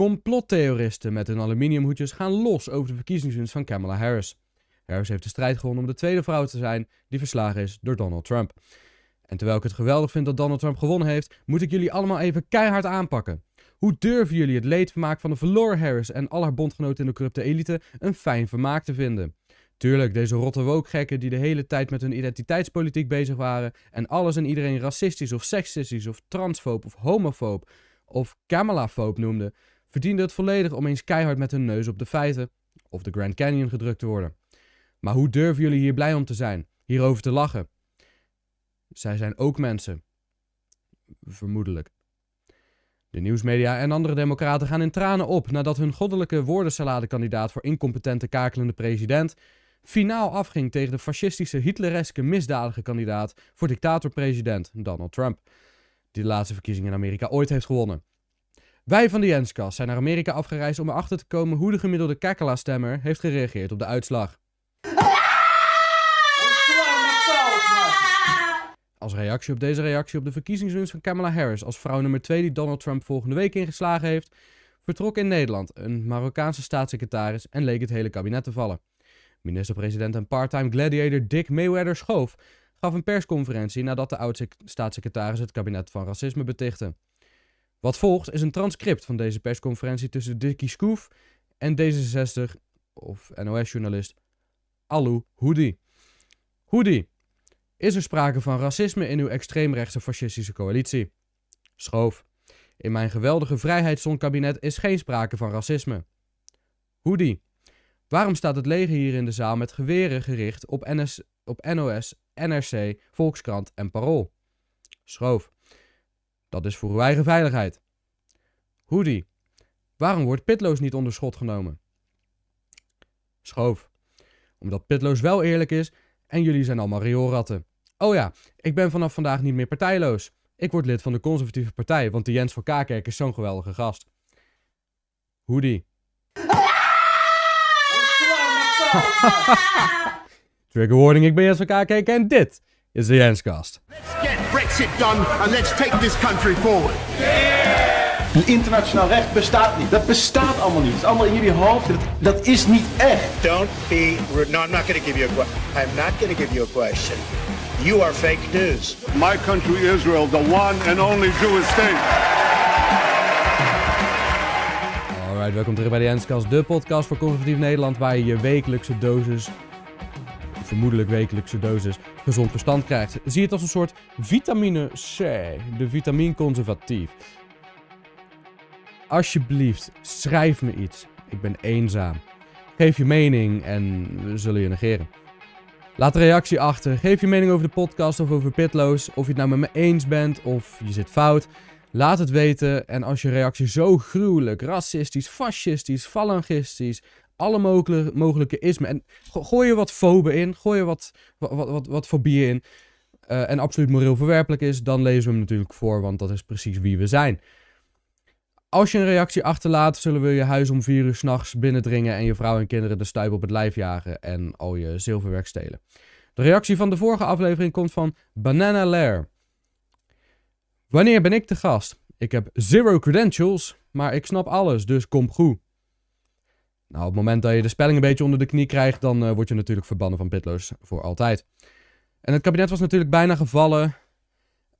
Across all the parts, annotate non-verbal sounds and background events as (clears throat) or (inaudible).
Complottheoristen met hun aluminiumhoedjes gaan los over de verkiezingswinst van Kamala Harris. Harris heeft de strijd gewonnen om de tweede vrouw te zijn die verslagen is door Donald Trump. En terwijl ik het geweldig vind dat Donald Trump gewonnen heeft, moet ik jullie allemaal even keihard aanpakken. Hoe durven jullie het leedvermaak van de verloren Harris en al haar bondgenoten in de corrupte elite een fijn vermaak te vinden? Tuurlijk, deze rotte wookgekken die de hele tijd met hun identiteitspolitiek bezig waren en alles en iedereen racistisch of seksistisch of transfoob of homofoob of Kamalafoop noemden, verdiende het volledig om eens keihard met hun neus op de feiten of de Grand Canyon gedrukt te worden. Maar hoe durven jullie hier blij om te zijn, hierover te lachen? Zij zijn ook mensen. Vermoedelijk. De nieuwsmedia en andere democraten gaan in tranen op nadat hun goddelijke woordensaladekandidaat voor incompetente kakelende president finaal afging tegen de fascistische Hitlereske misdadige kandidaat voor dictator-president Donald Trump, die de laatste verkiezingen in Amerika ooit heeft gewonnen. Wij van de Jenskas zijn naar Amerika afgereisd om erachter te komen hoe de gemiddelde Kakala-stemmer heeft gereageerd op de uitslag. Als reactie op deze reactie op de verkiezingswinst van Kamala Harris als vrouw nummer 2 die Donald Trump volgende week ingeslagen heeft, vertrok in Nederland een Marokkaanse staatssecretaris en leek het hele kabinet te vallen. Minister-president en part-time gladiator Dick Mayweather schoof gaf een persconferentie nadat de oud-staatssecretaris het kabinet van racisme betichtte. Wat volgt is een transcript van deze persconferentie tussen Dickie Schoof en D66 of NOS-journalist Alou Houdi. Houdi, is er sprake van racisme in uw extreemrechtse fascistische coalitie? Schoof, in mijn geweldige vrijheidszonkabinet is geen sprake van racisme. Hoedi, waarom staat het leger hier in de zaal met geweren gericht op, NS, op NOS, NRC, Volkskrant en Parool? Schoof, dat is voor uw eigen veiligheid. Hoodie. Waarom wordt Pitloos niet onder schot genomen? Schoof. Omdat Pitloos wel eerlijk is en jullie zijn allemaal rioolratten. Oh ja, ik ben vanaf vandaag niet meer partijloos. Ik word lid van de conservatieve partij, want de Jens van Kaakerk is zo'n geweldige gast. Hoodie. (laughs) Trigger warning, ik ben Jens van Kaakerk en dit is the Anscast. Let's get Brexit done and let's take this country forward. Een internationaal recht bestaat niet. Dat bestaat allemaal niet. Het is allemaal in jullie hoofd. Dat, is niet echt. Don't be rude. No, I'm not going to give you a question. I'm not going to give you a question. You are fake news. My country Israel, the one and only Jewish state. Alright, welkom terug bij de Enscast, de podcast voor conservatief Nederland, waar je je wekelijkse dosis vermoedelijk wekelijkse dosis gezond verstand krijgt. Zie het als een soort vitamine C, de conservatief. Alsjeblieft, schrijf me iets. Ik ben eenzaam. Geef je mening en we zullen je negeren. Laat een reactie achter. Geef je mening over de podcast of over Pitloos. Of je het nou met me eens bent of je zit fout. Laat het weten. En als je reactie zo gruwelijk, racistisch, fascistisch, falangistisch, alle mogelijke, mogelijke ismen. En gooi je wat fobe in, gooi je wat, wat, wat, wat, fobieën in. Eh, en absoluut moreel verwerpelijk is, dan lezen we hem natuurlijk voor, want dat is precies wie we zijn. Als je een reactie achterlaat, zullen we je huis om vier uur s'nachts binnendringen en je vrouw en kinderen de stuip op het lijf jagen en al je zilverwerk stelen. De reactie van de vorige aflevering komt van Banana Lair. Wanneer ben ik te gast? Ik heb zero credentials, maar ik snap alles, dus kom goed. Nou, op het moment dat je de spelling een beetje onder de knie krijgt, dan eh, word je natuurlijk verbannen van Pitloos voor altijd. En het kabinet was natuurlijk bijna gevallen.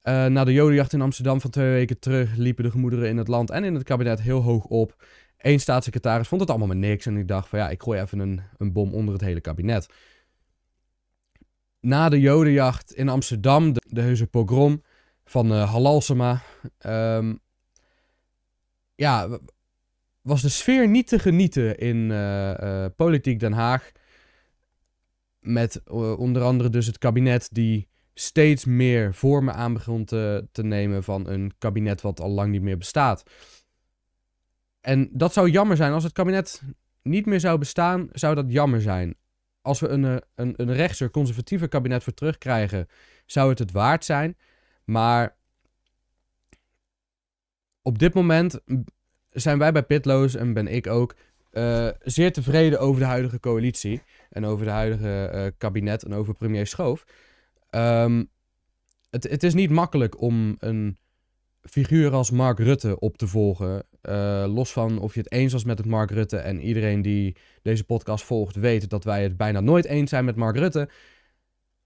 Eh, na de jodenjacht in Amsterdam van twee weken terug liepen de gemoederen in het land en in het kabinet heel hoog op. Eén staatssecretaris vond het allemaal maar niks en ik dacht van ja, ik gooi even een, een bom onder het hele kabinet. Na de jodenjacht in Amsterdam, de, de heuse pogrom van uh, Halalsema, ehm, ja, was de sfeer niet te genieten in eh, eh, politiek Den Haag. Met eh, onder andere dus het kabinet die steeds meer vormen aan begon te, te nemen van een kabinet wat al lang niet meer bestaat. En dat zou jammer zijn. Als het kabinet niet meer zou bestaan, zou dat jammer zijn. Als we een, een, een rechtser, conservatiever kabinet voor terugkrijgen, zou het het waard zijn. Maar op dit moment zijn wij bij Pitloos en ben ik ook eh, zeer tevreden over de huidige coalitie. En over de huidige eh, kabinet en over premier Schoof. Ehm, het, het is niet makkelijk om een figuur als Mark Rutte op te volgen. Eh, los van of je het eens was met het Mark Rutte. En iedereen die deze podcast volgt weet dat wij het bijna nooit eens zijn met Mark Rutte.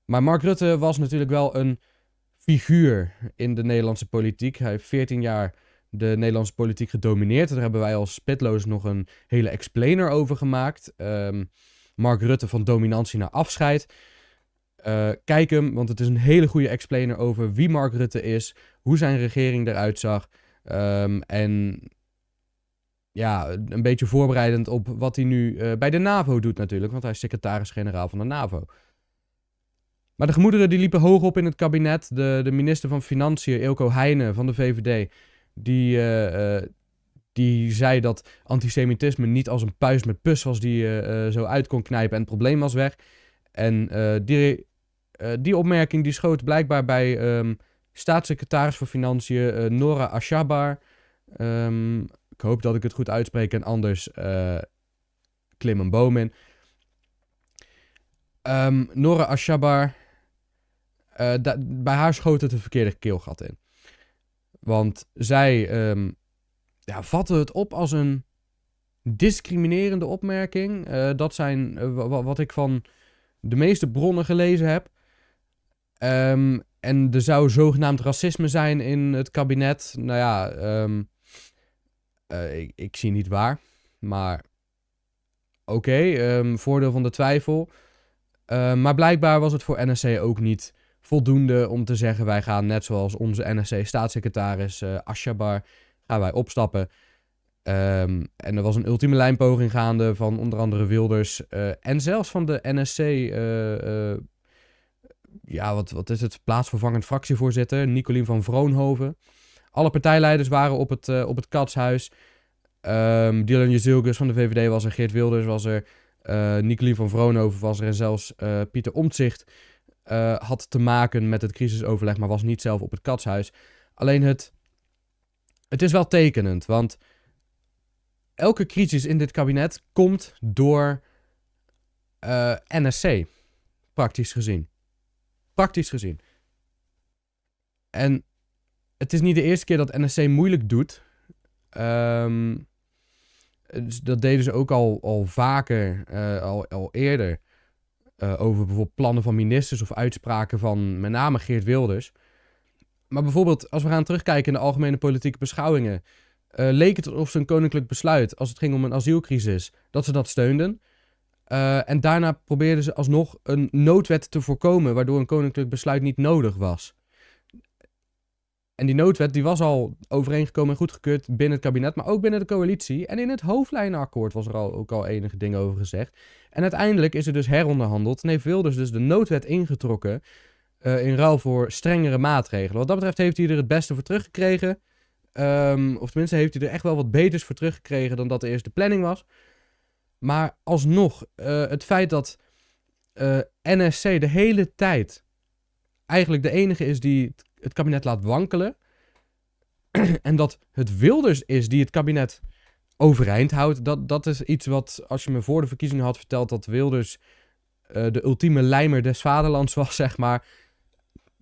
Maar Mark Rutte was natuurlijk wel een figuur in de Nederlandse politiek. Hij heeft 14 jaar de Nederlandse politiek gedomineerd. Daar hebben wij als Spitloos nog een hele explainer over gemaakt. Ehm, Mark Rutte van dominantie naar afscheid. Eh, kijk hem, want het is een hele goede explainer over wie Mark Rutte is, hoe zijn regering eruit zag. Ehm, en ja, een beetje voorbereidend op wat hij nu eh, bij de NAVO doet natuurlijk, want hij is secretaris-generaal van de NAVO. Maar de gemoederen die liepen hoog op in het kabinet. De, de minister van Financiën, Ilko Heijnen van de VVD, die, eh, eh, die zei dat antisemitisme niet als een puis met pus was die je eh, zo uit kon knijpen en het probleem was weg. En die, die opmerking die schoot blijkbaar bij ehm, staatssecretaris voor Financiën Nora Ashabar. Ehm, ik hoop dat ik het goed uitspreek en anders klim een boom in. Ehm, Nora Ashabar, bij haar schoot het een verkeerde keelgat in. Want zij ehm, ja, vatten het op als een discriminerende opmerking. Eh, dat zijn eh, wat ik van de meeste bronnen gelezen heb. Ehm, en er zou zogenaamd racisme zijn in het kabinet. Nou ja, ehm, eh, ik, zie niet waar. Maar oké, voordeel van de twijfel. maar blijkbaar was het voor NSC ook niet voldoende om te zeggen: wij gaan net zoals onze NSC-staatssecretaris uh, eh, Ashabar, gaan wij opstappen. Ehm, en er was een ultieme lijnpoging gaande van onder andere Wilders eh, en zelfs van de NSC. Eh, ja, wat, wat is het? Plaatsvervangend fractievoorzitter Nicolien van Vroonhoven. Alle partijleiders waren op het, op het katshuis. Um, Dylan Jezilgus van de VVD was er, Geert Wilders was er, Nicolien van Vroonhoven was er en zelfs Pieter Omtzigt. Eh, had te maken met het crisisoverleg, maar was niet zelf op het katshuis. Alleen het, het is wel tekenend, want elke crisis in dit kabinet komt door uh, eh, NSC, praktisch gezien. Praktisch gezien. En het is niet de eerste keer dat NSC moeilijk doet. Ehm, dus dat deden ze ook al, al vaker, eh, al, al eerder. Eh, over bijvoorbeeld plannen van ministers of uitspraken van met name Geert Wilders. Maar bijvoorbeeld, als we gaan terugkijken in de algemene politieke beschouwingen, eh, leek het of ze een koninklijk besluit, als het ging om een asielcrisis, dat ze dat steunden. Eh, en daarna probeerden ze alsnog een noodwet te voorkomen, waardoor een koninklijk besluit niet nodig was. En die noodwet die was al overeengekomen en goedgekeurd binnen het kabinet, maar ook binnen de coalitie. En in het hoofdlijnenakkoord was er al, ook al enige dingen over gezegd. En uiteindelijk is er dus heronderhandeld. Nee, Wilders dus de noodwet ingetrokken eh, in ruil voor strengere maatregelen. Wat dat betreft heeft hij er het beste voor teruggekregen. Ehm, of tenminste heeft hij er echt wel wat beters voor teruggekregen dan dat de eerste planning was. Maar alsnog, eh, het feit dat uh, eh, NSC de hele tijd eigenlijk de enige is die het kabinet laat wankelen. (clears throat) en dat het Wilders is die het kabinet overeind houdt. Dat, dat is iets wat, als je me voor de verkiezingen had verteld dat Wilders eh, de ultieme lijmer des vaderlands was, (laughs) zeg maar.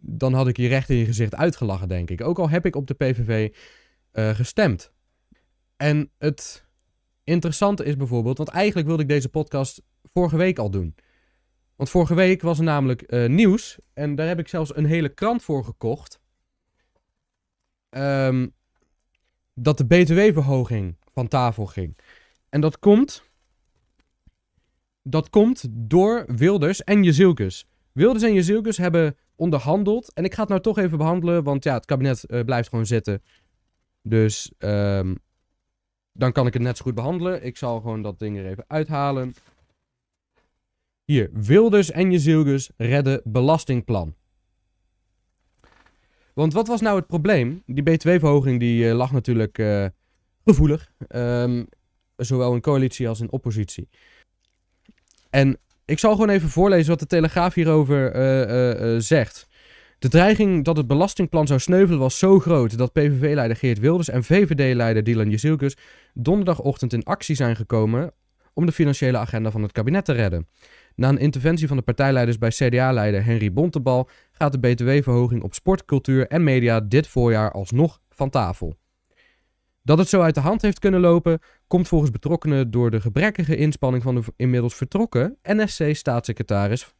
Dan had ik je recht in je gezicht uitgelachen, denk ik. Ook al heb ik op de PVV eh, gestemd. En het interessante is bijvoorbeeld, want eigenlijk wilde ik deze podcast vorige week al doen. Want vorige week was er namelijk eh, nieuws en daar heb ik zelfs een hele krant voor gekocht. Ehm, dat de btw-verhoging van tafel ging. En dat komt, dat komt door Wilders en Jezilkus. Wilders en Jezilkes hebben onderhandeld. En ik ga het nou toch even behandelen, want ja, het kabinet eh, blijft gewoon zitten. Dus ehm, dan kan ik het net zo goed behandelen. Ik zal gewoon dat ding er even uithalen. Hier, Wilders en Jezilkus redden belastingplan. Want wat was nou het probleem? Die btw-verhoging die eh, lag natuurlijk eh, gevoelig. Ehm, zowel in coalitie als in oppositie. En ik zal gewoon even voorlezen wat de Telegraaf hierover eh, zegt. De dreiging dat het belastingplan zou sneuvelen was zo groot dat PVV-leider Geert Wilders en VVD-leider Dylan Jezielkus donderdagochtend in actie zijn gekomen om de financiële agenda van het kabinet te redden. Na een interventie van de partijleiders bij CDA-leider Henry Bontebal gaat de btw-verhoging op sport, cultuur en media dit voorjaar alsnog van tafel. Dat het zo uit de hand heeft kunnen lopen, komt volgens betrokkenen door de gebrekkige inspanning van de inmiddels vertrokken NSC-staatssecretaris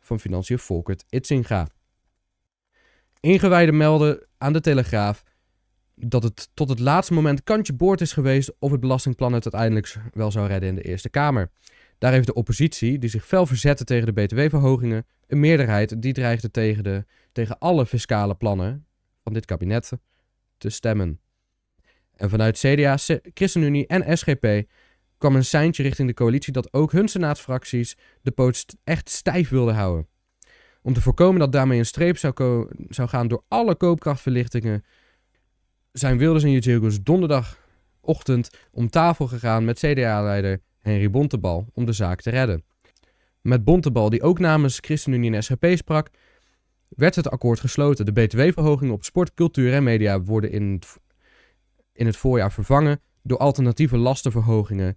van Financiën Volkert Itzinga. Ingewijden melden aan de Telegraaf dat het tot het laatste moment kantje boord is geweest of het belastingplan het uiteindelijk wel zou redden in de Eerste Kamer. Daar heeft de oppositie, die zich fel verzette tegen de btw-verhogingen, een meerderheid die dreigde tegen, de, tegen alle fiscale plannen van dit kabinet te stemmen. En vanuit CDA, ChristenUnie en SGP kwam een seintje richting de coalitie dat ook hun senaatsfracties de poot echt stijf wilden houden. Om te voorkomen dat daarmee een streep zou, zou gaan door alle koopkrachtverlichtingen, zijn Wilders en Jurgos donderdagochtend om tafel gegaan met CDA-leider Henry Bontebal, om de zaak te redden. Met Bontebal, die ook namens ChristenUnie en SGP sprak, werd het akkoord gesloten. De btw-verhogingen op sport, cultuur en media worden in het, in het voorjaar vervangen door alternatieve lastenverhogingen.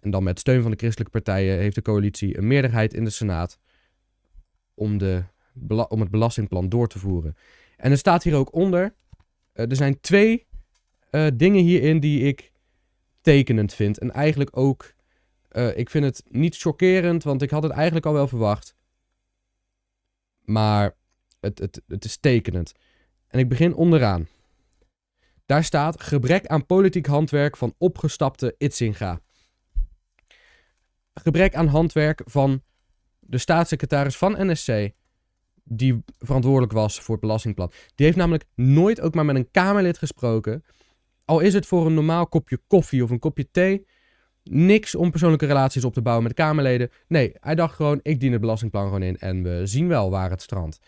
En dan met steun van de christelijke partijen heeft de coalitie een meerderheid in de Senaat om, de, om het belastingplan door te voeren. En er staat hier ook onder, eh, er zijn twee eh, dingen hierin die ik tekenend vindt En eigenlijk ook, eh, ik vind het niet chockerend, want ik had het eigenlijk al wel verwacht. Maar het, het, het is tekenend. En ik begin onderaan. Daar staat gebrek aan politiek handwerk van opgestapte Itzinga. Gebrek aan handwerk van de staatssecretaris van NSC, die verantwoordelijk was voor het belastingplan. Die heeft namelijk nooit ook maar met een Kamerlid gesproken. Al is het voor een normaal kopje koffie of een kopje thee. Niks om persoonlijke relaties op te bouwen met Kamerleden. Nee, hij dacht gewoon, ik dien het belastingplan gewoon in en we zien wel waar het strandt.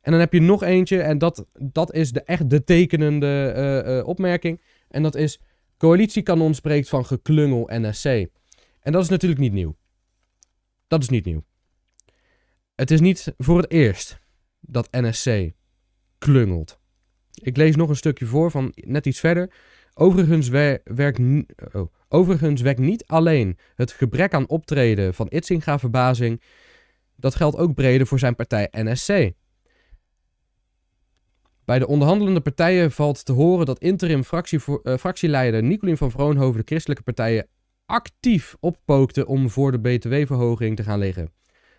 En dan heb je nog eentje, en dat, dat is de, echt de tekenende eh, eh, opmerking. En dat is, coalitiekanon spreekt van geklungel NSC. En dat is natuurlijk niet nieuw. Dat is niet nieuw. Het is niet voor het eerst dat NSC klungelt. Ik lees nog een stukje voor van net iets verder. Oh, overigens, werkt Overigens wekt niet alleen het gebrek aan optreden van Itzinga verbazing. Dat geldt ook breder voor zijn partij NSC. Bij de onderhandelende partijen valt te horen dat interim eh, fractieleider Nicolien van Vroonhoven de christelijke partijen actief oppookte om voor de btw-verhoging te gaan liggen.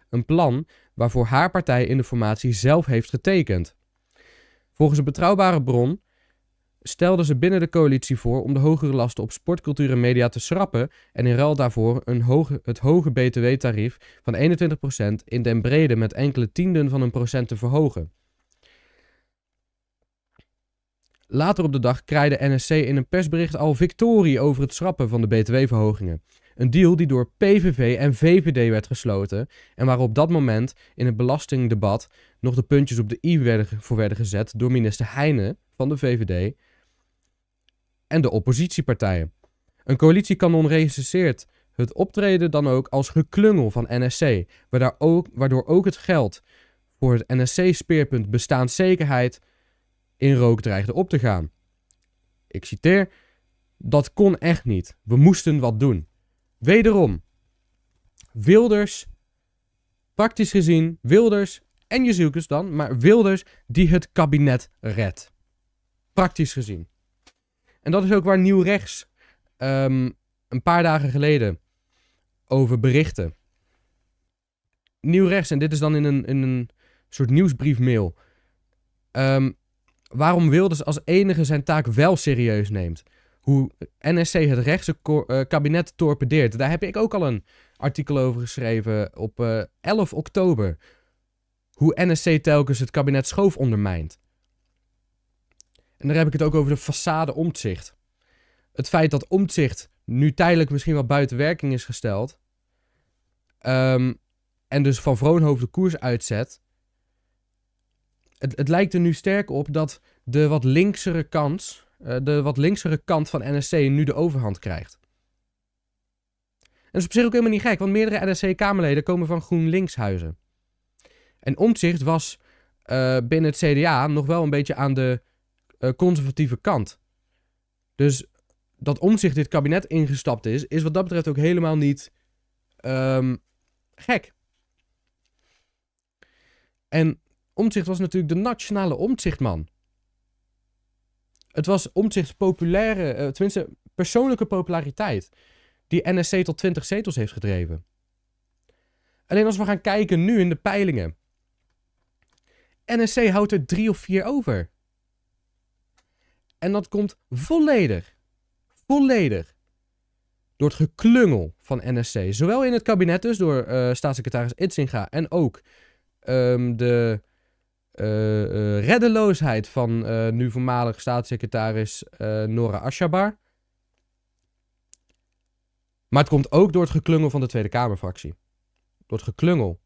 Een plan waarvoor haar partij in de formatie zelf heeft getekend. Volgens een betrouwbare bron stelden ze binnen de coalitie voor om de hogere lasten op sportcultuur en media te schrappen en in ruil daarvoor een hoge, het hoge btw-tarief van 21% in den brede met enkele tienden van een procent te verhogen. Later op de dag kraaide NSC in een persbericht al victorie over het schrappen van de btw-verhogingen. Een deal die door PVV en VVD werd gesloten en waar op dat moment in het belastingdebat nog de puntjes op de i werden, voor werden gezet door minister Heijnen van de VVD en de oppositiepartijen. Een coalitie kan onregisseerd het optreden dan ook als geklungel van NSC, waardoor ook het geld voor het NSC-speerpunt bestaanszekerheid in rook dreigde op te gaan. Ik citeer, dat kon echt niet. We moesten wat doen. Wederom, Wilders, praktisch gezien, Wilders en Jezielkes dan, maar Wilders die het kabinet redt. Praktisch gezien. En dat is ook waar Nieuw Rechts ehm, een paar dagen geleden over berichten. Nieuw Rechts, en dit is dan in een, een soort nieuwsbriefmail. Um, waarom Wilders als enige zijn taak wel serieus neemt. Hoe NSC het rechtse eh, kabinet torpedeert. Daar heb ik ook al een artikel over geschreven op uh, eh, 11 oktober. Hoe NSC telkens het kabinet schoof ondermijnt. En dan heb ik het ook over de façade omzicht. Het feit dat omzicht nu tijdelijk misschien wel buiten werking is gesteld. Ehm, en dus van Vroonhoofd de koers uitzet. Het, het, lijkt er nu sterk op dat de wat linksere kant, eh, de wat linksere kant van NSC nu de overhand krijgt. En dat is op zich ook helemaal niet gek, want meerdere NSC-Kamerleden komen van GroenLinkshuizen. En Omtzigt was eh, binnen het CDA nog wel een beetje aan de eh, conservatieve kant. Dus dat omzicht dit kabinet ingestapt is, is wat dat betreft ook helemaal niet ehm, gek. En omzicht was natuurlijk de nationale omzichtman. Het was omzichts populaire, eh, tenminste persoonlijke populariteit, die NSC tot 20 zetels heeft gedreven. Alleen als we gaan kijken nu in de peilingen. NSC houdt er drie of vier over. En dat komt volledig, volledig door het geklungel van NSC. Zowel in het kabinet dus, door eh, staatssecretaris Itzinga en ook ehm, de eh, eh, reddeloosheid van nu voormalig staatssecretaris Nora Ashabar. Maar het komt ook door het geklungel van de Tweede Kamerfractie. Door het geklungel.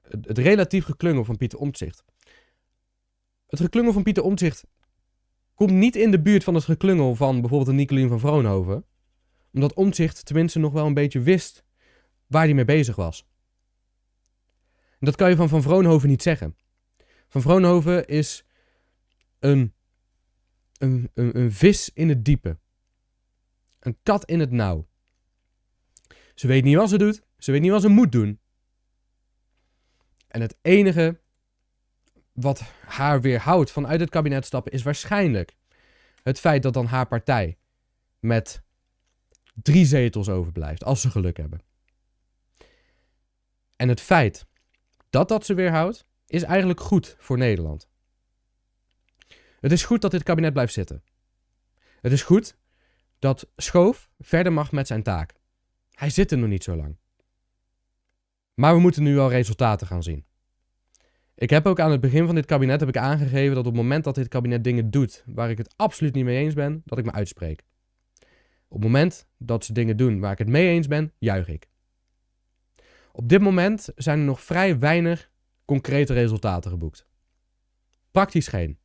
Het, het relatief geklungel van Pieter Omtzigt. Het geklungel van Pieter Omtzigt Komt niet in de buurt van het geklungel van bijvoorbeeld de Nicolien van Vroonhoven. Omdat Omtzigt tenminste nog wel een beetje wist waar hij mee bezig was. dat kan je van Van Vroonhoven niet zeggen. Van Vroonhoven is een, een, een, een vis in het diepe. Een kat in het nauw. Ze weet niet wat ze doet. Ze weet niet wat ze moet doen. En het enige wat haar weerhoudt van uit het kabinet stappen is waarschijnlijk het feit dat dan haar partij met drie zetels overblijft, als ze geluk hebben. En het feit dat dat ze weerhoudt, is eigenlijk goed voor Nederland. Het is goed dat dit kabinet blijft zitten. Het is goed dat Schoof verder mag met zijn taak. Hij zit er nog niet zo lang. Maar we moeten nu al resultaten gaan zien. Ik heb ook aan het begin van dit kabinet heb ik aangegeven dat op het moment dat dit kabinet dingen doet waar ik het absoluut niet mee eens ben, dat ik me uitspreek. Op het moment dat ze dingen doen waar ik het mee eens ben, juich ik. Op dit moment zijn er nog vrij weinig concrete resultaten geboekt. Praktisch geen.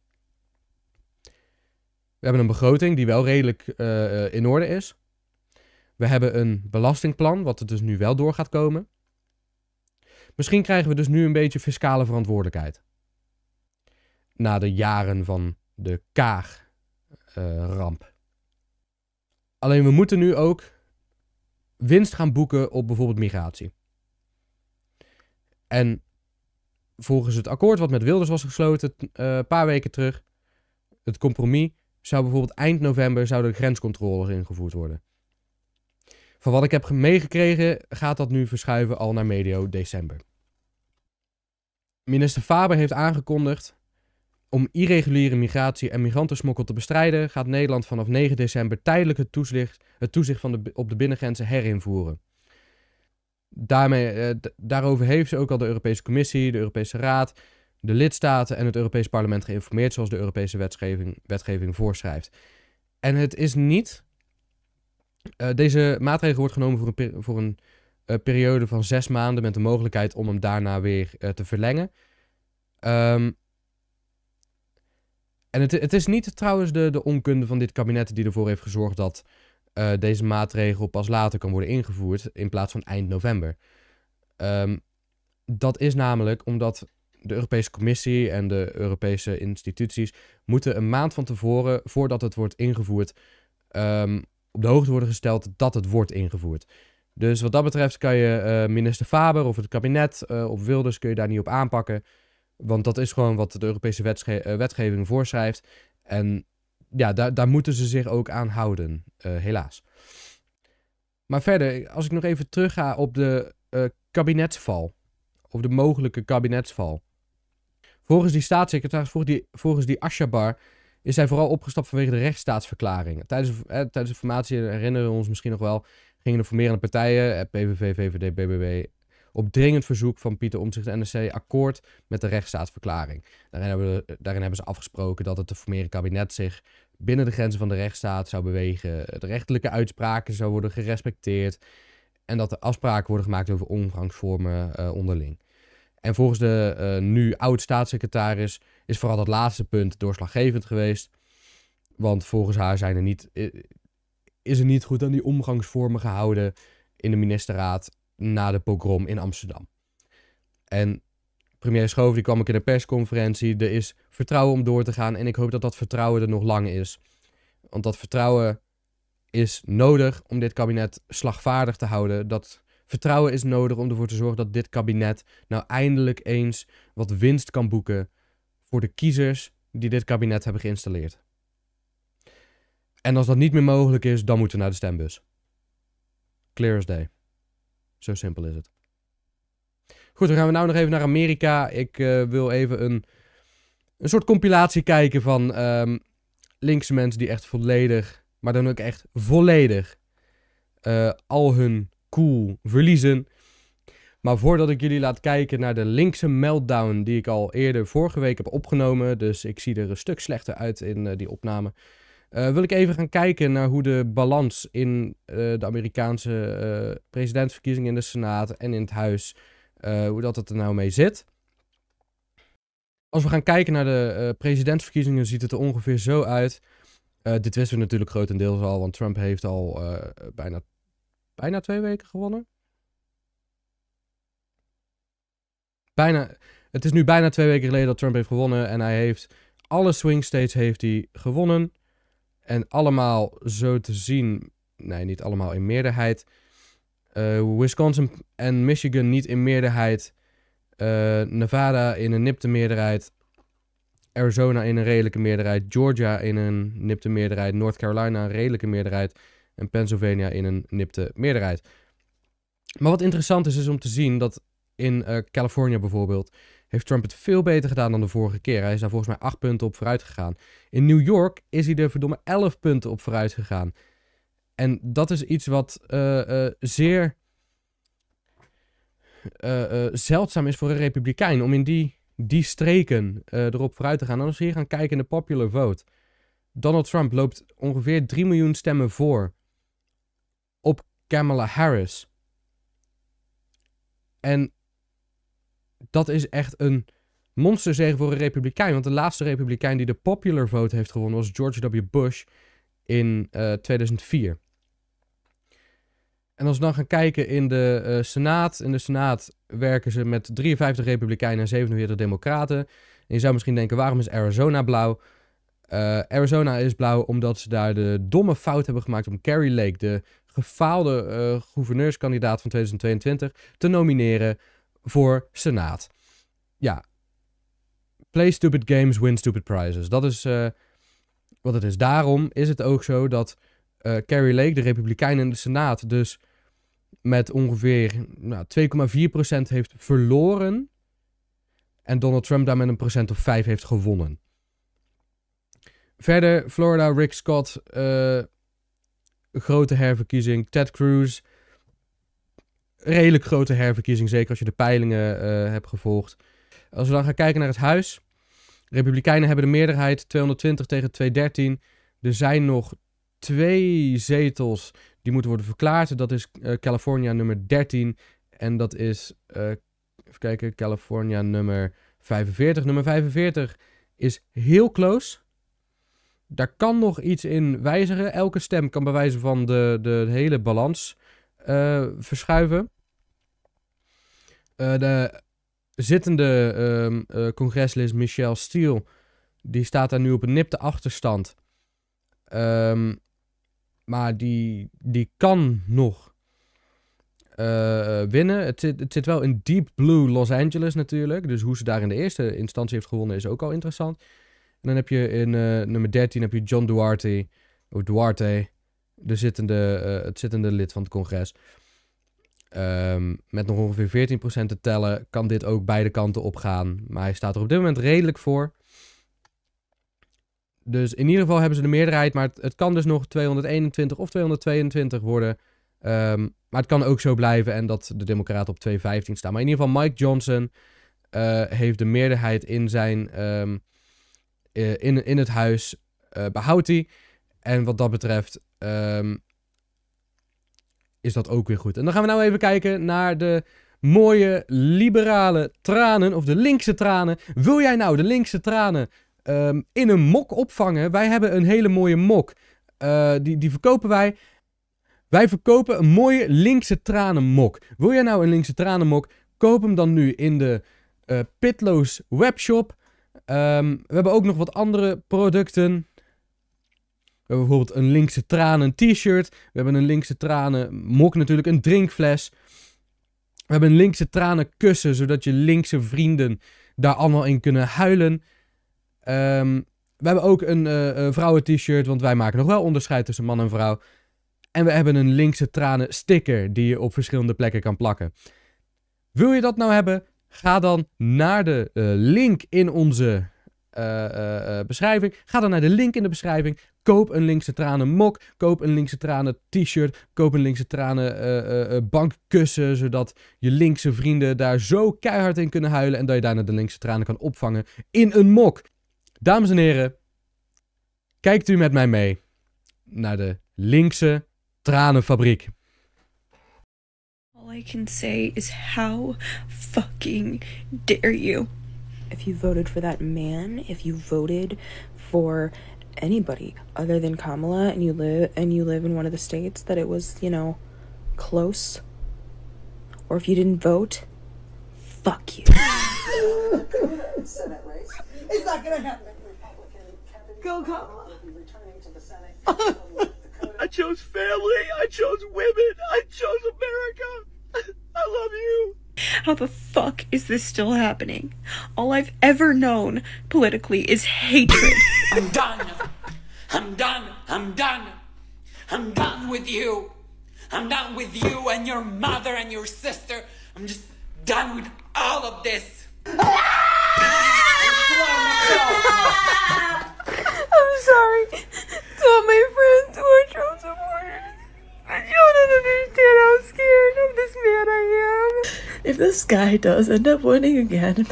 We hebben een begroting die wel redelijk eh, eh, in orde is. We hebben een belastingplan, wat er dus nu wel door gaat komen. Misschien krijgen we dus nu een beetje fiscale verantwoordelijkheid. Na de jaren van de Kaag-ramp. Alleen we moeten nu ook winst gaan boeken op bijvoorbeeld migratie. En volgens het akkoord wat met Wilders was gesloten eh, een paar weken terug, het compromis, zou bijvoorbeeld eind november zouden grenscontroles ingevoerd worden. Van wat ik heb meegekregen gaat dat nu verschuiven al naar medio december. Minister Faber heeft aangekondigd om irreguliere migratie en migrantensmokkel te bestrijden, gaat Nederland vanaf 9 december tijdelijk het toezicht, van de, op de binnengrenzen herinvoeren. Daarmee, eh, daarover heeft ze ook al de Europese Commissie, de Europese Raad, de lidstaten en het Europees Parlement geïnformeerd, zoals de Europese wetgeving, wetgeving voorschrijft. En het is niet eh, deze maatregel wordt genomen voor een, voor een eh, periode van zes maanden met de mogelijkheid om hem daarna weer eh, te verlengen. Ehm, en het, het, is niet trouwens de, de, onkunde van dit kabinet die ervoor heeft gezorgd dat deze maatregel pas later kan worden ingevoerd in plaats van eind november. Ehm, dat is namelijk omdat de Europese Commissie en de Europese instituties moeten een maand van tevoren, voordat het wordt ingevoerd, ehm, op de hoogte worden gesteld dat het wordt ingevoerd. Dus wat dat betreft kan je eh, minister Faber of het kabinet uh, of Wilders kun je daar niet op aanpakken. Want dat is gewoon wat de Europese eh, wetgeving voorschrijft. En ja, daar, daar moeten ze zich ook aan houden, helaas. Maar verder, als ik nog even terugga op de kabinetsval. Of de mogelijke kabinetsval. Volgens die staatssecretaris, volgens die, volgens die Ashabar, is hij vooral opgestapt vanwege de rechtsstaatsverklaring. Tijdens, eh, tijdens de formatie, herinneren we ons misschien nog wel, gingen de formerende partijen, eh, PVV, VVD, BBB, op dringend verzoek van Pieter Omtzigt en NSC akkoord met de rechtsstaatsverklaring. Daarin hebben, eh, daarin hebben ze afgesproken dat het de formeren kabinet zich binnen de grenzen van de rechtsstaat zou bewegen, de rechtelijke uitspraken zou worden gerespecteerd en dat er afspraken worden gemaakt over omgangsvormen uh, onderling. En volgens de nu oud-staatssecretaris is vooral dat laatste punt doorslaggevend geweest. Want volgens haar zijn er niet, eh, is er niet goed aan die omgangsvormen gehouden in de ministerraad na de pogrom in Amsterdam. En premier Schoof die kwam ik in de persconferentie. Er is vertrouwen om door te gaan en ik hoop dat dat vertrouwen er nog lang is. Want dat vertrouwen is nodig om dit kabinet slagvaardig te houden. Dat vertrouwen is nodig om ervoor te zorgen dat dit kabinet nou eindelijk eens wat winst kan boeken voor de kiezers die dit kabinet hebben geïnstalleerd. En als dat niet meer mogelijk is, dan moeten we naar de stembus. Clear as day. Zo simpel is het. Goed, dan gaan we nou nog even naar Amerika. Ik eh, wil even een, een soort compilatie kijken van um, linkse mensen die echt volledig, maar dan ook echt volledig, eh, al hun cool verliezen. Maar voordat ik jullie laat kijken naar de linkse meltdown die ik al eerder vorige week heb opgenomen, dus ik zie er een stuk slechter uit in eh, die opname, eh, wil ik even gaan kijken naar hoe de balans in eh, de Amerikaanse presidentsverkiezingen in de Senaat en in het Huis, hoe dat het er nou mee zit. Als we gaan kijken naar de presidentsverkiezingen ziet het er ongeveer zo uit. dit wisten we natuurlijk grotendeels al, want Trump heeft al bijna, bijna twee weken gewonnen. bijna, het is nu bijna twee weken geleden dat Trump heeft gewonnen. En hij heeft alle swing states heeft hij gewonnen. En allemaal zo te zien, nee, niet allemaal in meerderheid. Eh, Wisconsin en Michigan niet in meerderheid. Eh, Nevada in een nipte meerderheid. Arizona in een redelijke meerderheid. Georgia in een nipte meerderheid. North Carolina een redelijke meerderheid. En Pennsylvania in een nipte meerderheid. Maar wat interessant is, is om te zien dat in uh, eh, California bijvoorbeeld heeft Trump het veel beter gedaan dan de vorige keer. Hij is daar volgens mij acht punten op vooruit gegaan. In New York is hij er verdomme elf punten op vooruit gegaan. En dat is iets wat eh, eh, zeer zeldzaam is voor een republikein. Om in die, die streken erop vooruit te gaan. En als we hier gaan kijken in de popular vote. Donald Trump loopt ongeveer 3 miljoen stemmen voor op Kamala Harris. En dat is echt een monsterzegen voor een republikein. Want de laatste republikein die de popular vote heeft gewonnen was George W. Bush in 2004. Eh, en als we dan gaan kijken in de eh, Senaat. In de Senaat werken ze met 53 republikeinen en 47 democraten. En je zou misschien denken, waarom is Arizona blauw? Eh, Arizona is blauw omdat ze daar de domme fout hebben gemaakt om Carrie Lake, de gefaalde gouverneurskandidaat van 2022, te nomineren voor Senaat. Ja. Play stupid games, win stupid prizes. Dat is eh, wat het is. Daarom is het ook zo dat uh, Carrie Lake, de Republikein in de Senaat, dus met ongeveer nou, 2,4% heeft verloren. En Donald Trump daar met een procent of 5 heeft gewonnen. Verder Florida, Rick Scott, uh, grote herverkiezing. Ted Cruz, redelijk grote herverkiezing, zeker als je de peilingen eh, hebt gevolgd. Als we dan gaan kijken naar het huis. Republikeinen hebben de meerderheid 220 tegen 213. Er zijn nog twee zetels die moeten worden verklaard. Dat is uh, California nummer 13 en dat is, eh, even kijken, California nummer 45. Nummer 45 is heel close. Daar kan nog iets in wijzigen. Elke stem kan bewijzen van de, de, hele balans verschuiven. Eh, de zittende um, congreslid Michelle Steele, die staat daar nu op een nipte achterstand. Ehm, maar die, die kan nog eh, winnen. Het zit, het zit wel in deep blue Los Angeles natuurlijk. Dus hoe ze daar in de eerste instantie heeft gewonnen is ook al interessant. En dan heb je in nummer 13 heb je John Duarte, of oh, Duarte de zittende, het zittende lid van het congres. Ehm, met nog ongeveer 14% te tellen kan dit ook beide kanten op gaan. Maar hij staat er op dit moment redelijk voor. Dus in ieder geval hebben ze de meerderheid. Maar het, kan dus nog 221 of 222 worden. Ehm, maar het kan ook zo blijven en dat de Democraten op 215 staan. Maar in ieder geval Mike Johnson eh, heeft de meerderheid in, zijn, ehm, eh, in, in het huis. Uh, eh, behoudt hij. En wat dat betreft is dat ook weer goed. En dan gaan we nou even kijken naar de mooie liberale tranen, of de linkse tranen. Wil jij nou de linkse tranen ehm, in een mok opvangen? Wij hebben een hele mooie mok. Eh, die, die verkopen wij. Wij verkopen een mooie linkse tranen mok. Wil jij nou een linkse tranen mok? Koop hem dan nu in de uh, eh, Pitloos webshop. Ehm, we hebben ook nog wat andere producten. We hebben bijvoorbeeld een linkse tranen t-shirt. We hebben een linkse tranen mok natuurlijk, een drinkfles. We hebben een linkse tranen kussen, zodat je linkse vrienden daar allemaal in kunnen huilen. Ehm, we hebben ook een uh, vrouwen t-shirt, want wij maken nog wel onderscheid tussen man en vrouw. En we hebben een linkse tranen sticker die je op verschillende plekken kan plakken. Wil je dat nou hebben? Ga dan naar de eh, link in onze eh, beschrijving. Ga dan naar de link in de beschrijving. Koop een linkse tranen mok. Koop een linkse tranen t-shirt. Koop een linkse tranen eh, eh, eh, bankkussen. Zodat je linkse vrienden daar zo keihard in kunnen huilen. En dat je daarna de linkse tranen kan opvangen in een mok. Dames en heren, kijkt u met mij mee naar de linkse tranenfabriek. All I can say is how fucking dare you. If you voted for that man, if you voted for anybody other than Kamala and you live and you live in one of the states that it was, you know, close or if you didn't vote, fuck you. Senate (laughs) race. It's not going to happen. Go Kamala. I chose family. I chose women. I chose America. I love you. How the fuck is this still happening? All I've ever known politically is hatred. (laughs) I'm done. I'm done. I'm done. I'm done with you. I'm done with you and your mother and your sister. I'm just done with all of this. (laughs) this guy does end up winning again,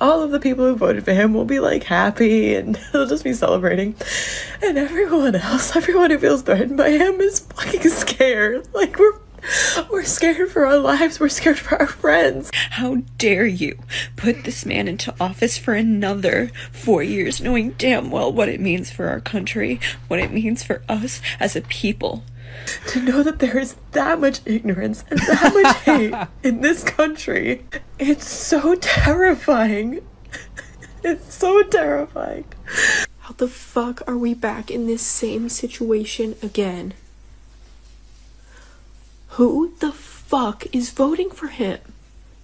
all of the people who voted for him will be like happy and (laughs) they'll just be celebrating. And everyone else, everyone who feels threatened by him is fucking scared. Like we're we're scared for our lives, we're scared for our friends. How dare you put this man into office for another 4 years knowing damn well what it means for our country, what it means for us as a people to know that there is that much ignorance and that much (laughs) hate in this country. It's so terrifying. It's so terrifying. How the fuck are we back in this same situation again? Who the fuck is voting for him?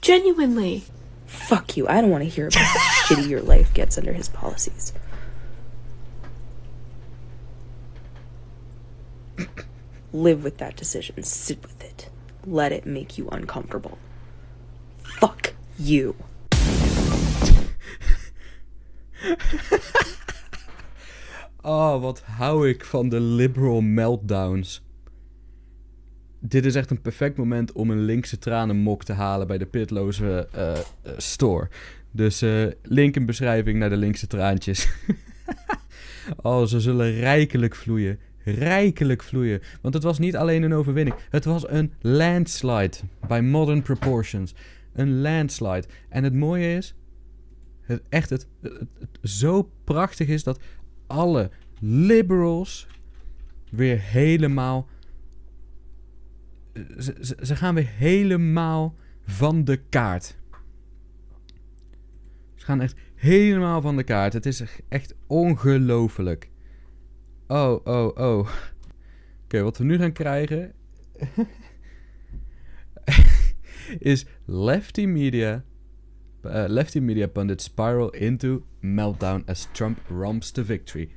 Genuinely. Fuck you. I don't want to hear about how (laughs) shitty your life gets under his policies. Live with that decision. Sit with it. Let it make you uncomfortable. Fuck you. (laughs) oh, wat hou ik van de liberal meltdowns. Dit is echt een perfect moment om een linkse tranenmok te halen bij de pitloze eh, eh, store. Dus eh, link in beschrijving naar de linkse traantjes. (laughs) oh, ze zullen rijkelijk vloeien rijkelijk vloeien. Want het was niet alleen een overwinning. Het was een landslide. bij modern proportions. Een landslide. En het mooie is... Het, echt, het, zo prachtig is dat alle liberals weer helemaal... Eh, ze, ze gaan weer helemaal van de kaart. Ze gaan echt helemaal van de kaart. Het is echt ongelooflijk. Oh, oh, oh. Oké, wat we nu gaan krijgen... (laughs) is Lefty Media... Uh, lefty Media pundits spiral into meltdown as Trump romps to victory.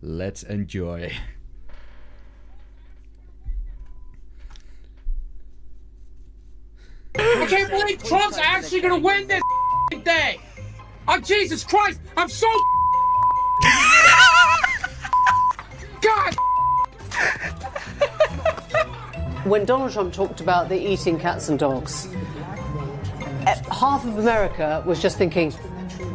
Let's enjoy. I can't believe Trump's actually gonna win this (laughs) day! Oh, Jesus Christ, I'm so God! when Donald Trump talked about the eating cats and dogs, eh, half of America was just thinking,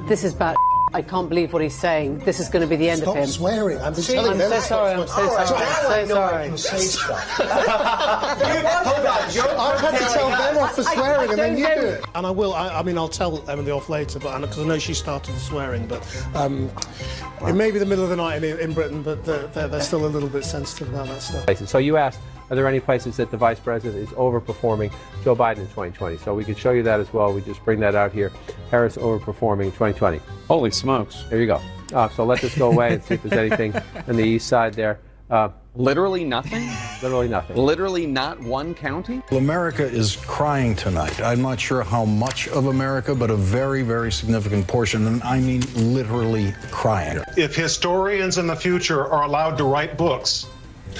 this is bad. I can't believe what he's saying. This is going to be the end Stop of him. Stop swearing. I'm, See, telling I'm so sorry. I'm so right, sorry. I'm so sorry. You say stuff. (laughs) Hold on. You're I'll tell them off for swearing, I, I and then you do it. And I will. I, I mean, I'll tell Emily off later, but because I know she started swearing. But um, wow. it may be the middle of the night in, in Britain, but they're, they're, they're still a little bit sensitive about that stuff. So you asked are there any places that the vice president is overperforming Joe Biden in 2020? So we can show you that as well. We just bring that out here. Harris overperforming 2020. Holy smokes. There you go. Uh, so let this go away and see if there's anything on (laughs) the east side there. Uh, Literally nothing? Literally nothing. Literally not one county? America is crying tonight. I'm not sure how much of America, but a very, very significant portion. And I mean literally crying. If historians in the future are allowed to write books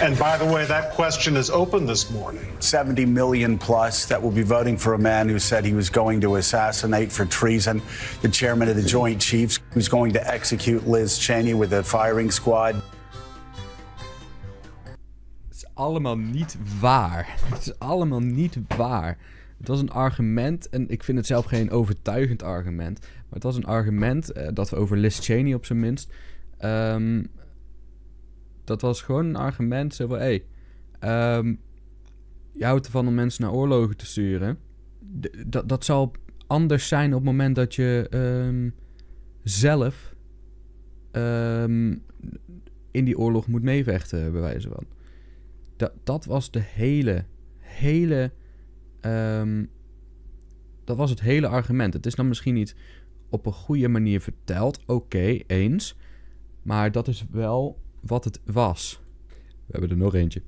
and by the way, that question is open this morning. 70 million plus that will be voting for a man who said he was going to assassinate for treason the chairman of the Joint Chiefs, who's going to execute Liz Cheney with a firing squad. Het allemaal niet waar. Het is allemaal niet waar. Het was een argument, en ik vind het zelf geen overtuigend argument, maar het was een argument uh, dat we over Liz Cheney op zijn minst. Um, Dat was gewoon een argument. Zo van, hé, hey, ehm, je houdt ervan om mensen naar oorlogen te sturen. D dat zal anders zijn op het moment dat je ehm, zelf ehm, in die oorlog moet meevechten, bij wijze van. Dat, dat was de hele, hele... dat was het hele argument. Het is dan misschien niet op een goede manier verteld. Oké, eens. Maar dat is wel wat het was. We hebben er nog eentje.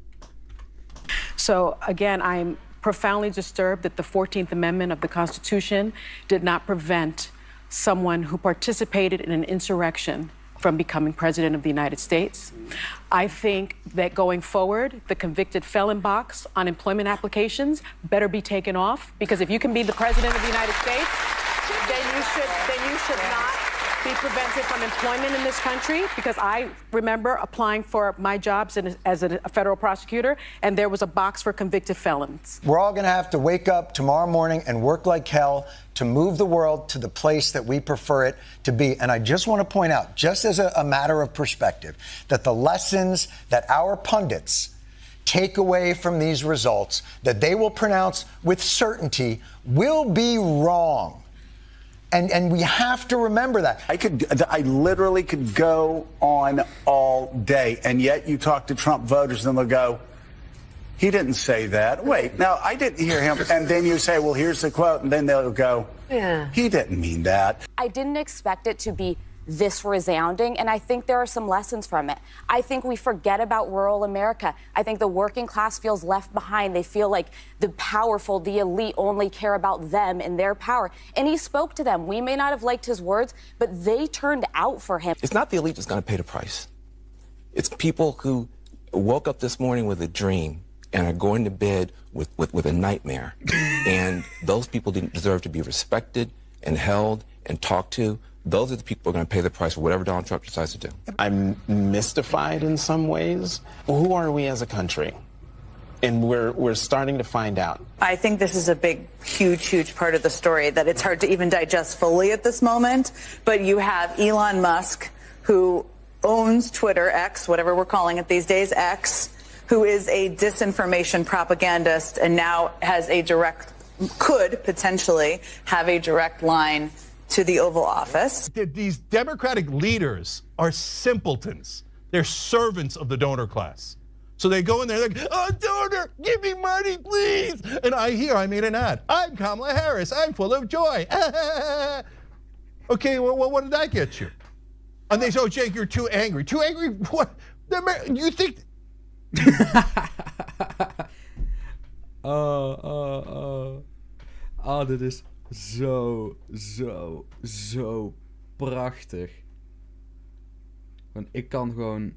So again, I'm profoundly disturbed that the 14th Amendment of the Constitution did not prevent someone who participated in an insurrection from becoming president of the United States. I think that going forward, the convicted felon box on employment applications better be taken off because if you can be the president of the United States, then you should then you should not be prevented from employment in this country because I remember applying for my jobs in, as a, a federal prosecutor, and there was a box for convicted felons. We're all going to have to wake up tomorrow morning and work like hell to move the world to the place that we prefer it to be. And I just want to point out, just as a, a matter of perspective, that the lessons that our pundits take away from these results that they will pronounce with certainty will be wrong. And, and we have to remember that. I could, I literally could go on all day, and yet you talk to Trump voters, and they'll go, "He didn't say that." Wait, now I didn't hear him. And then you say, "Well, here's the quote," and then they'll go, yeah. he didn't mean that." I didn't expect it to be this resounding, and I think there are some lessons from it. I think we forget about rural America. I think the working class feels left behind. They feel like the powerful, the elite only care about them and their power. And he spoke to them. We may not have liked his words, but they turned out for him. It's not the elite that's going to pay the price. It's people who woke up this morning with a dream and are going to bed with, with, with a nightmare. (laughs) and those people deserve to be respected and held and talked to those are the people who are going to pay the price for whatever Donald Trump decides to do. I'm mystified in some ways. Who are we as a country? And we're, we're starting to find out. I think this is a big, huge, huge part of the story that it's hard to even digest fully at this moment. But you have Elon Musk, who owns Twitter, X, whatever we're calling it these days, X, who is a disinformation propagandist and now has a direct, could potentially have a direct line to the Oval Office. These Democratic leaders are simpletons. They're servants of the donor class. So they go in there, like, oh, donor, give me money, please. And I hear I made an ad. I'm Kamala Harris. I'm full of joy. (laughs) okay, well, what did I get you? And they say, oh, Jake, you're too angry. Too angry? (laughs) What? You think. (laughs) uh, uh, uh. All of this. zo, zo, zo prachtig. Want ik kan gewoon.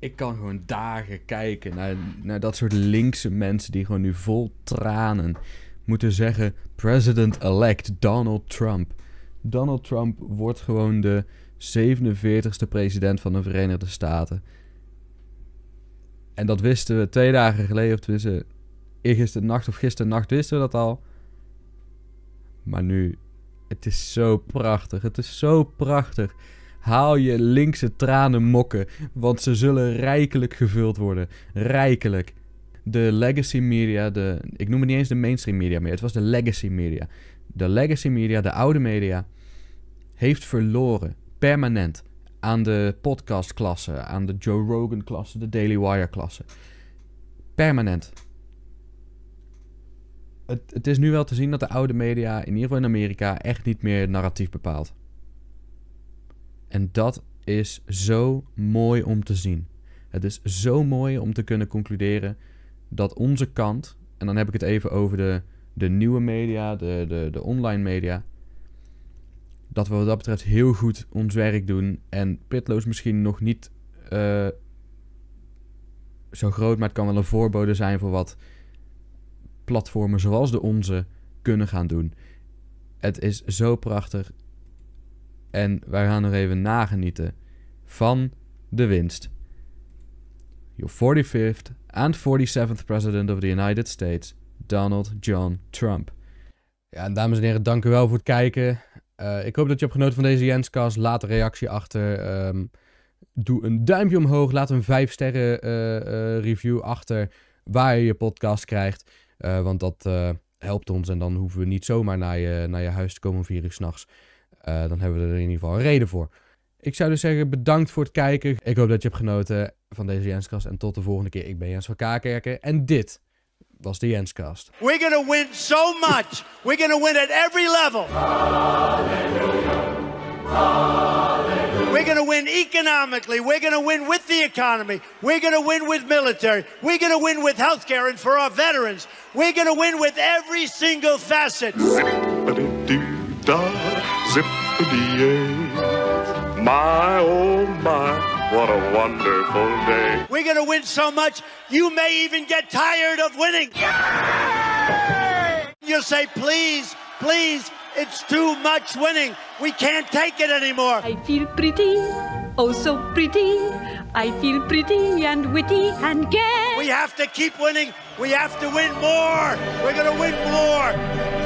Ik kan gewoon dagen kijken naar, naar dat soort linkse mensen die gewoon nu vol tranen moeten zeggen: President-elect Donald Trump. Donald Trump wordt gewoon de 47ste president van de Verenigde Staten. En dat wisten we twee dagen geleden, of tenminste, eergisteren nacht of gisternacht wisten we dat al. Maar nu, het is zo prachtig. Het is zo prachtig. Haal je linkse tranen mokken, want ze zullen rijkelijk gevuld worden. Rijkelijk. De legacy media, de, ik noem het niet eens de mainstream media meer, het was de legacy media. De legacy media, de oude media, heeft verloren, permanent, aan de podcastklasse, aan de Joe Rogan klasse, de Daily Wire klasse. Permanent het, het is nu wel te zien dat de oude media, in ieder geval in Amerika, echt niet meer narratief bepaalt. En dat is zo mooi om te zien. Het is zo mooi om te kunnen concluderen dat onze kant, en dan heb ik het even over de, de nieuwe media, de, de, de online media, dat we wat dat betreft heel goed ons werk doen. En Pitloos misschien nog niet eh, zo groot, maar het kan wel een voorbode zijn voor wat platformen zoals de onze kunnen gaan doen. Het is zo prachtig. En wij gaan nog even nagenieten van de winst. Your 45th and 47th President of the United States, Donald John Trump. Ja, dames en heren, dank u wel voor het kijken. Eh, ik hoop dat je hebt genoten van deze Jenscast. Laat een reactie achter. Ehm, doe een duimpje omhoog. Laat een 5 sterren eh, eh, review achter waar je je podcast krijgt. Eh, want dat eh, helpt ons en dan hoeven we niet zomaar naar je, naar je huis te komen vier uur s'nachts. Eh, dan hebben we er in ieder geval een reden voor. Ik zou dus zeggen bedankt voor het kijken. Ik hoop dat je hebt genoten van deze Jenskast. En tot de volgende keer. Ik ben Jens van Kaakkerken en dit was de Jenskast. We're gonna win so much. We're gonna win at every level. Hallelujah. Hallelujah. We're going to win economically. We're going to win with the economy. We're going to win with military. We're going to win with health care and for our veterans. We're going to win with every single facet. My, oh my, what a wonderful day. We're going to win so much, you may even get tired of winning. Yay! You'll say, please, please, it's too much winning. We can't take it anymore. I feel pretty, oh so pretty. I feel pretty and witty and gay. We have to keep winning. We have to win more. We're going to win more.